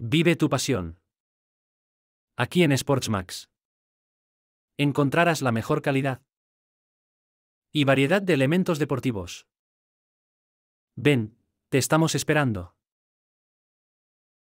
Vive tu pasión. Aquí en Sportsmax. Encontrarás la mejor calidad y variedad de elementos deportivos. Ven, te estamos esperando.